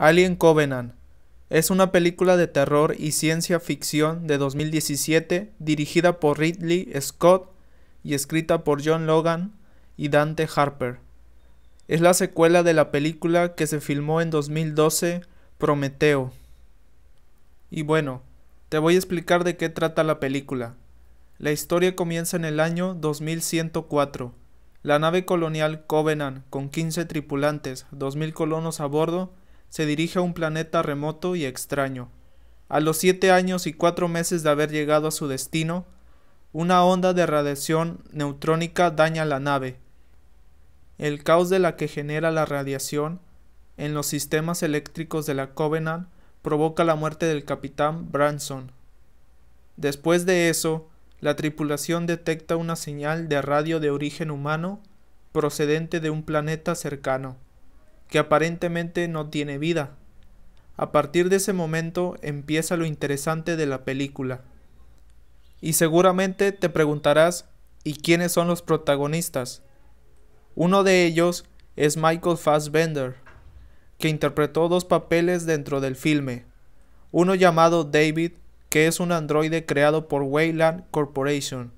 Alien Covenant es una película de terror y ciencia ficción de 2017 dirigida por Ridley Scott y escrita por John Logan y Dante Harper. Es la secuela de la película que se filmó en 2012 Prometeo. Y bueno, te voy a explicar de qué trata la película. La historia comienza en el año 2104. La nave colonial Covenant, con 15 tripulantes, 2.000 colonos a bordo, se dirige a un planeta remoto y extraño. A los siete años y cuatro meses de haber llegado a su destino, una onda de radiación neutrónica daña la nave. El caos de la que genera la radiación en los sistemas eléctricos de la Covenant provoca la muerte del capitán Branson. Después de eso, la tripulación detecta una señal de radio de origen humano procedente de un planeta cercano que aparentemente no tiene vida. A partir de ese momento empieza lo interesante de la película. Y seguramente te preguntarás, ¿y quiénes son los protagonistas? Uno de ellos es Michael Fassbender, que interpretó dos papeles dentro del filme. Uno llamado David, que es un androide creado por Wayland Corporation,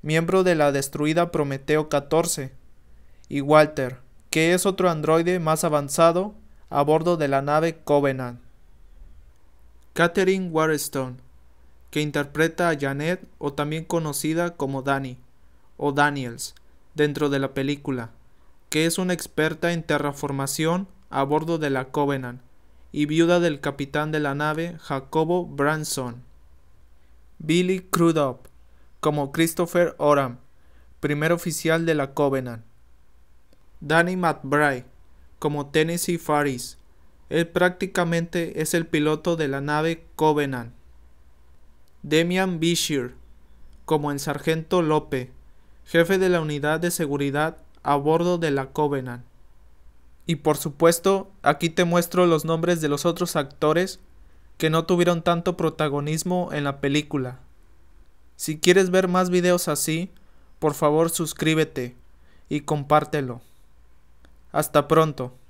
miembro de la destruida Prometeo 14, y Walter, que es otro androide más avanzado a bordo de la nave Covenant. Catherine Waterstone, que interpreta a Janet o también conocida como Danny o Daniels dentro de la película, que es una experta en terraformación a bordo de la Covenant y viuda del capitán de la nave Jacobo Branson. Billy Crudup, como Christopher Oram, primer oficial de la Covenant Danny McBride como Tennessee Faris. Él prácticamente es el piloto de la nave Covenant. Demian Bishir como el sargento Lope, jefe de la unidad de seguridad a bordo de la Covenant. Y por supuesto, aquí te muestro los nombres de los otros actores que no tuvieron tanto protagonismo en la película. Si quieres ver más videos así, por favor suscríbete y compártelo. Hasta pronto.